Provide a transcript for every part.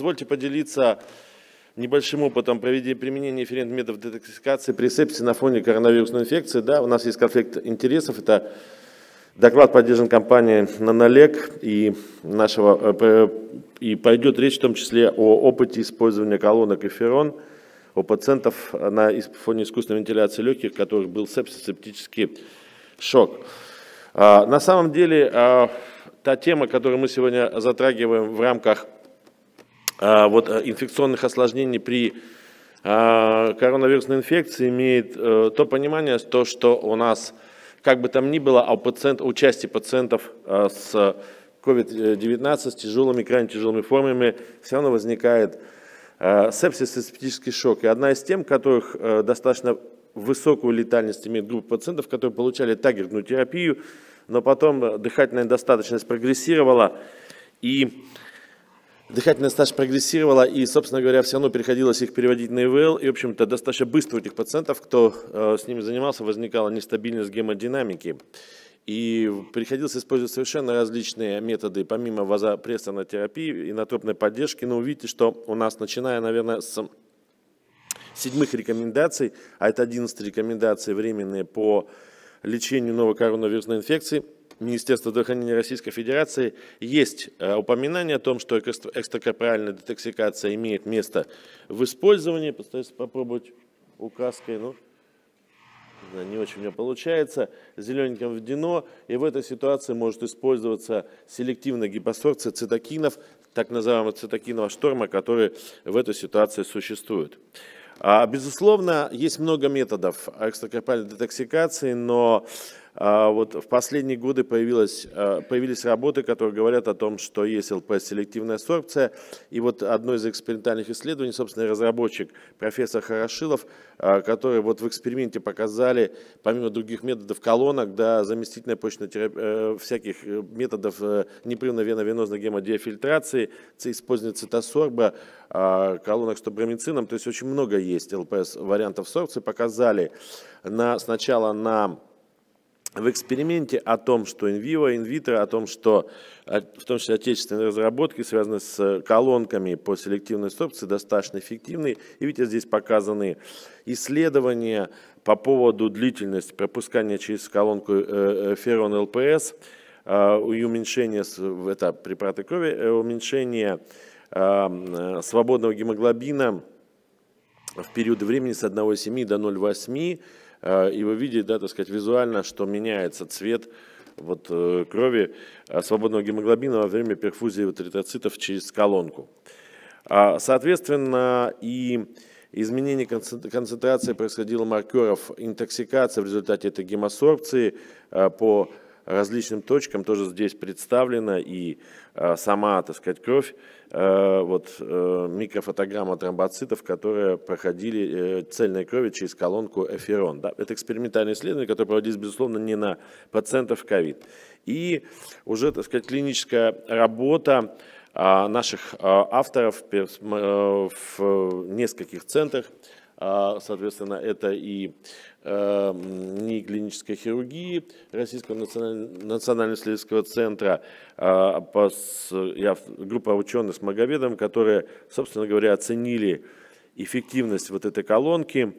Позвольте поделиться небольшим опытом проведения применения эфирентных методов детоксикации при сепсисе на фоне коронавирусной инфекции. Да, у нас есть конфликт интересов. Это доклад поддержан компанией «Нанолек» и, нашего, э, э, и пойдет речь в том числе о опыте использования колонок эферон у пациентов на фоне искусственной вентиляции легких, у которых был сепсис, септический шок. А, на самом деле, а, та тема, которую мы сегодня затрагиваем в рамках а, вот, э, инфекционных осложнений при а, коронавирусной инфекции имеет э, то понимание, то, что у нас, как бы там ни было, а у, пациент, у части пациентов э, с COVID-19 с тяжелыми, крайне тяжелыми формами все равно возникает сепсис и септический шок. И одна из тем, которых достаточно высокую летальность имеет группа пациентов, которые получали тагерную терапию, но потом дыхательная недостаточность прогрессировала, и дыхательная стаж прогрессировала, и, собственно говоря, все равно приходилось их переводить на ИВЛ, и, в общем-то, достаточно быстро у этих пациентов, кто э, с ними занимался, возникала нестабильность гемодинамики. И приходилось использовать совершенно различные методы, помимо вазопрессорной терапии и натропной поддержки. Но увидите, что у нас, начиная, наверное, с седьмых рекомендаций, а это 11 рекомендаций временные по лечению новой коронавирусной инфекции – Министерства здравоохранения Российской Федерации есть э, упоминание о том, что экстракорпоральная детоксикация имеет место в использовании. Постараюсь попробовать указкой, но ну, не очень у меня получается. зелененьким введено, и в этой ситуации может использоваться селективная гипосорция цитокинов, так называемого цитокинового шторма, который в этой ситуации существует. А, безусловно, есть много методов экстракорпоральной детоксикации, но а, вот в последние годы появилось, а, появились работы, которые говорят о том, что есть ЛПС-селективная сорбция. И вот одно из экспериментальных исследований, собственно, разработчик профессор Хорошилов, а, который вот в эксперименте показали, помимо других методов колонок, да, заместительная почечной терапии, э, всяких э, методов э, непрерывной веновенозной гемодиафильтрации, использование цитосорба, колонок с тобрамицином, то есть очень много есть ЛПС-вариантов сорбции, показали на, сначала на в эксперименте о том, что инвиво, инвитро, о том, что э, в том числе отечественные разработки, связанные с э, колонками по селективной инструкции, достаточно эффективны. И видите, здесь показаны исследования по поводу длительности пропускания через колонку э, феррон ЛПС и уменьшения, это препараты крови, уменьшение свободного гемоглобина в период времени с 1,7 до 0,8 Э, и вы видите, да, так сказать, визуально, что меняется цвет вот, э, крови э, свободного гемоглобина во время перфузии вот эритроцитов через колонку. А, соответственно, и изменение концентрации происходило маркеров интоксикации в результате этой гемосорбции по различным точкам тоже здесь представлена и э, сама, так сказать, кровь, э, вот э, микрофотограмма тромбоцитов, которые проходили э, цельной крови через колонку эфирон. Да? Это экспериментальные исследования, которые проводились, безусловно, не на пациентов ковид. И уже, так сказать, клиническая работа а, наших а, авторов э, в нескольких центрах а, соответственно, это и э, НИИ клинической хирургии Российского национально-исследовательского центра, а, группа ученых с Маговедом, которые, собственно говоря, оценили эффективность вот этой колонки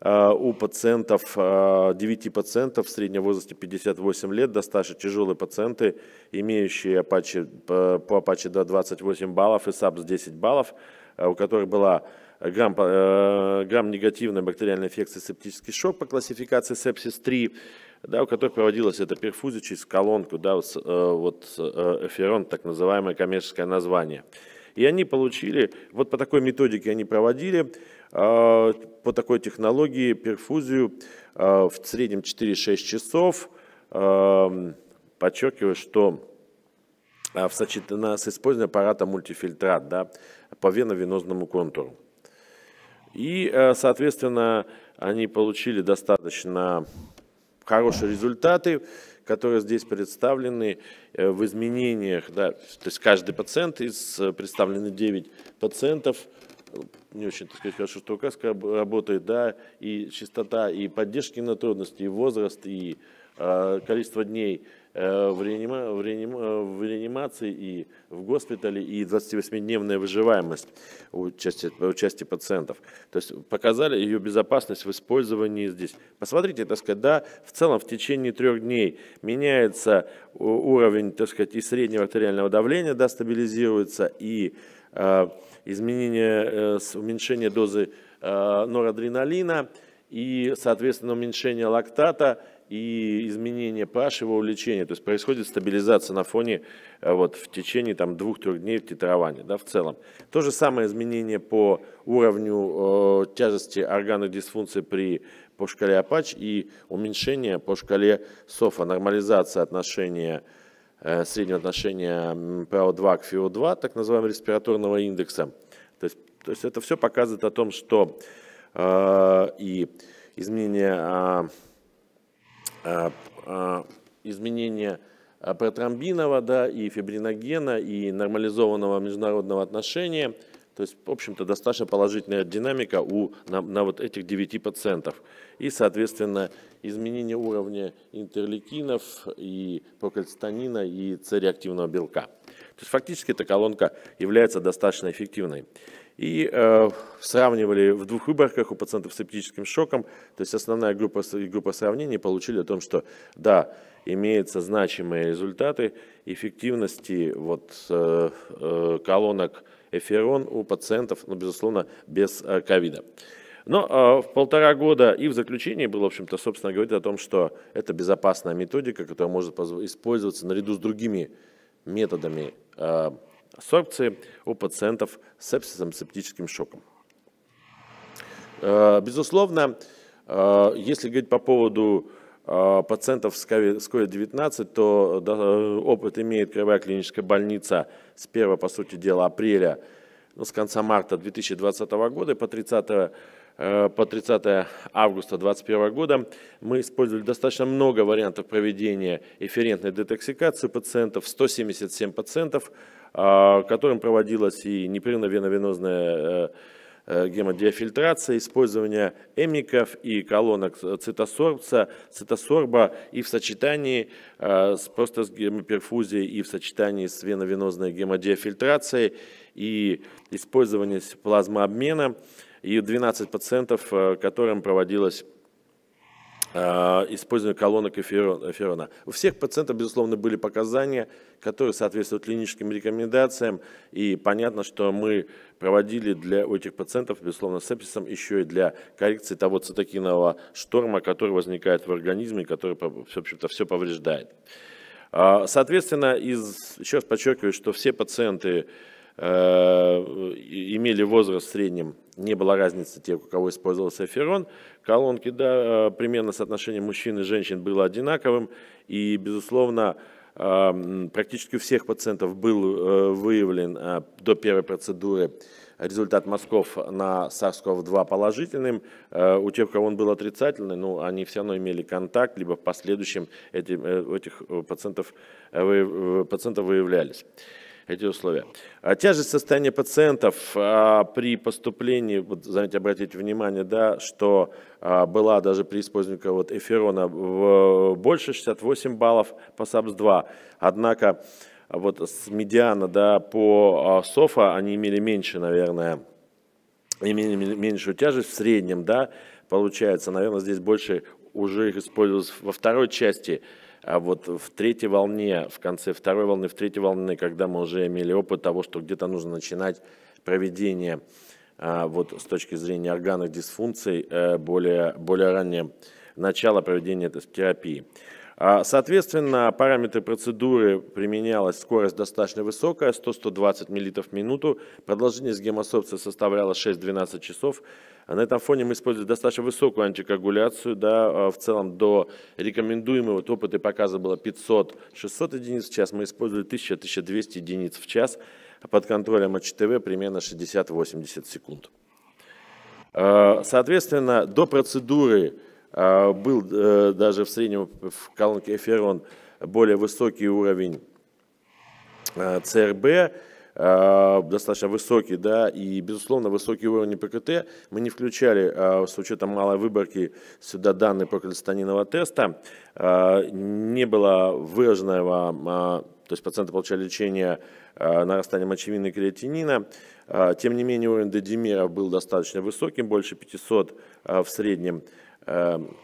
а, у пациентов, 9 пациентов в среднем возрасте 58 лет, достаточно тяжелые пациенты, имеющие Apache, по Apache до 28 баллов и SAPS 10 баллов, у которых была грамм, э, грамм негативной бактериальной инфекции септический шок по классификации сепсис-3, да, у которой проводилась эта перфузия через колонку, да, вот, э, вот э, эферон, так называемое коммерческое название. И они получили, вот по такой методике они проводили, э, по такой технологии перфузию э, в среднем 4-6 часов. Э, подчеркиваю, что э, в сочетании с использованием аппарата мультифильтрат да, по веновенозному контуру. И, э, соответственно, они получили достаточно хорошие результаты, которые здесь представлены э, в изменениях. Да, то есть каждый пациент из э, представлены 9 пациентов, не очень, так сказать, хорошо, что указка работает, да, и частота, и поддержки на трудности, и возраст, и количество дней – Э, в, реанима, в, реанима, э, в реанимации и в госпитале, и 28-дневная выживаемость у части, у части пациентов. То есть показали ее безопасность в использовании здесь. Посмотрите, так сказать, да, в целом в течение трех дней меняется уровень, так сказать, и среднего артериального давления, да, стабилизируется, и э, изменение, э, уменьшение дозы э, норадреналина, и, соответственно, уменьшение лактата – и изменение pH его увлечения. То есть происходит стабилизация на фоне э, вот, в течение там, двух-трех дней титрования да, в целом. То же самое изменение по уровню э, тяжести органной дисфункции при, по шкале Апач и уменьшение по шкале СОФа, нормализация отношения э, среднего отношения PO2 к FiO2, так называемого респираторного индекса. То есть, то есть это все показывает о том, что э, и изменение э, Э, э, изменения э, протромбинова да, и фибриногена и нормализованного международного отношения. То есть, в общем-то, достаточно положительная динамика у, на, на вот этих 9 пациентов. И, соответственно, изменение уровня интерлекинов и прокальцитонина и цереактивного белка. То есть фактически эта колонка является достаточно эффективной. И э, сравнивали в двух выборках у пациентов с септическим шоком, то есть основная группа, группа сравнений получили о том, что да, имеются значимые результаты эффективности вот, э, э, колонок эферон у пациентов, ну, безусловно, без э, ковида. Но э, в полтора года и в заключении было, в общем-то, собственно, говорить о том, что это безопасная методика, которая может использоваться наряду с другими методами э, сорбции у пациентов с сепсисом, септическим шоком. Э, безусловно, э, если говорить по поводу пациентов с COVID-19, то опыт имеет Краевая клиническая больница с 1, по сути дела, апреля, ну, с конца марта 2020 года по 30 Э, по 30 августа 2021 года мы использовали достаточно много вариантов проведения эфирентной детоксикации пациентов, 177 пациентов, а, которым проводилась и непрерывно-веновенозная э, э, гемодиафильтрация, использование эмиков и колонок цитосорбца, цитосорба и в сочетании с, просто с гемоперфузией и в сочетании с веновенозной гемодиафильтрацией и использование плазмообмена. обмена и 12 пациентов, э, которым проводилось э, использование колонок эфирона. У всех пациентов, безусловно, были показания, которые соответствуют клиническим рекомендациям. И понятно, что мы проводили для этих пациентов, безусловно, сепсисом еще и для коррекции того цитокинового шторма, который возникает в организме, который, в общем-то, все повреждает. А, соответственно, из, еще раз подчеркиваю, что все пациенты э, имели возраст в среднем не было разницы тех, у кого использовался феррон. Колонки, да, э, примерно соотношение мужчин и женщин было одинаковым, и, безусловно, э, практически у всех пациентов был э, выявлен до первой процедуры результат мазков на SARS-CoV-2 положительным. У тех, у кого он был отрицательный, ну, они все равно имели контакт, либо в последующем этих пациентов, пациентов выявлялись эти условия. А тяжесть состояния пациентов а, при поступлении, вот, знаете, обратите внимание, да, что а, была даже при использовании вот, эфирона в, больше 68 баллов по САПС-2. Однако вот с медиана да, по а, СОФА они имели меньше, наверное, имели меньшую тяжесть в среднем, да, получается, наверное, здесь больше уже их использовалось во второй части а вот в третьей волне, в конце второй волны, в третьей волне, когда мы уже имели опыт того, что где-то нужно начинать проведение а, вот с точки зрения органов дисфункций э, более, более раннее начало проведения этой терапии. А, соответственно, параметры процедуры применялась скорость достаточно высокая, 100-120 мл в минуту. Продолжительность гемосорбции составляла 6-12 часов. А на этом фоне мы используем достаточно высокую антикоагуляцию. Да, а, в целом до рекомендуемого вот опыта показа было 500-600 единиц в час. Мы использовали 1000-1200 единиц в час под контролем АЧТВ примерно 60-80 секунд. Соответственно, до процедуры а, был э, даже в среднем в колонке эферон более высокий уровень э, ЦРБ, а, достаточно высокий, да, и, безусловно, высокий уровень ПКТ. Мы не включали а, с учетом малой выборки сюда данные по колестанинового теста. Не было выраженного, то есть пациенты получали лечение нарастанием мочевины и креатинина. Тем не менее, уровень дедимера был достаточно высоким, больше 500 в среднем. Эм,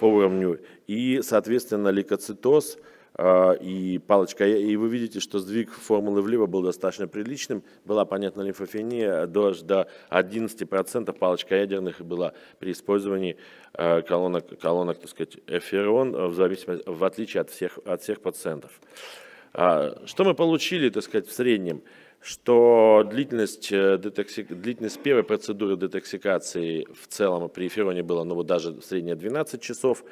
по уровню, и, соответственно, лейкоцитоз э, и палочка. И вы видите, что сдвиг формулы влево был достаточно приличным. Была, понятна лимфофения до, до 11%, палочка ядерных была при использовании э, колонок, колонок так сказать, эферон в, зависимости, в отличие от всех, от всех пациентов. А, что мы получили, так сказать, в среднем? Что длительность, э, детоксик... длительность первой процедуры детоксикации в целом при эфироне была, ну вот даже средняя 12 часов,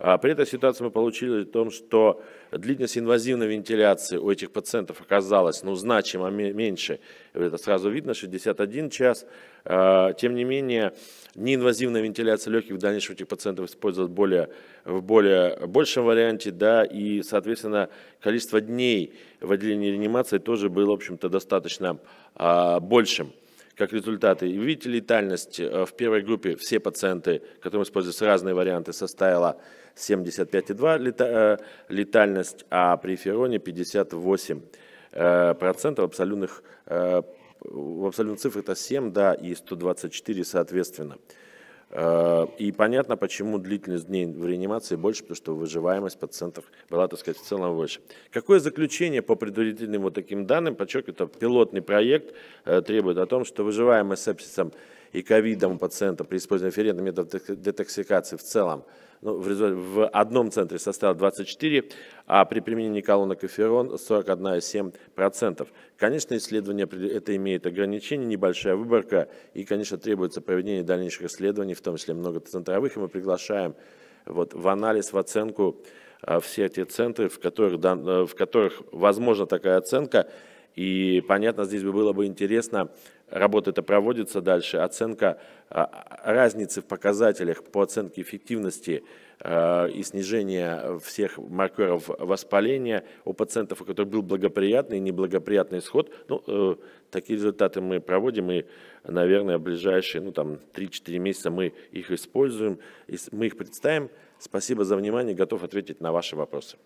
а при этой ситуации мы получили в том, что длительность инвазивной вентиляции у этих пациентов оказалась ну, значимо меньше. Это сразу видно, 61 час. А, тем не менее, неинвазивная вентиляция легких в дальнейшем у этих пациентов используют более, в более большем варианте, да, и, соответственно, количество дней в отделении реанимации тоже было, в общем-то, достаточно а, большим. Как результаты. и видите, летальность э, в первой группе все пациенты, которым используются разные варианты, составила 75,2 э, летальность, а при фероне 58 э, процентов абсолютных в абсолютных цифрах это 7, да, и 124 соответственно. Э, и понятно, почему длительность дней в реанимации больше, потому что выживаемость пациентов была, так сказать, в целом выше. Какое заключение по предварительным вот таким данным, подчеркиваю, это пилотный проект э, требует о том, что выживаемость сепсисом и ковидом у пациента при использовании референтных методов детоксикации в целом ну, в, в одном центре составил 24, а при применении колонок эфирон 41,7%. Конечно, исследование это имеет ограничения, небольшая выборка, и, конечно, требуется проведение дальнейших исследований, в том числе многоцентровых, и мы приглашаем вот, в анализ, в оценку а, все те центры, в которых, э, в которых возможна такая оценка, и, понятно, здесь бы было бы интересно, работа это проводится дальше, оценка а, разницы в показателях по оценке эффективности э, и снижения всех маркеров воспаления у пациентов, у которых был благоприятный и неблагоприятный исход. Ну, э, такие результаты мы проводим, и, наверное, в ближайшие ну, там, 3-4 месяца мы их используем, мы их представим. Спасибо за внимание, готов ответить на ваши вопросы.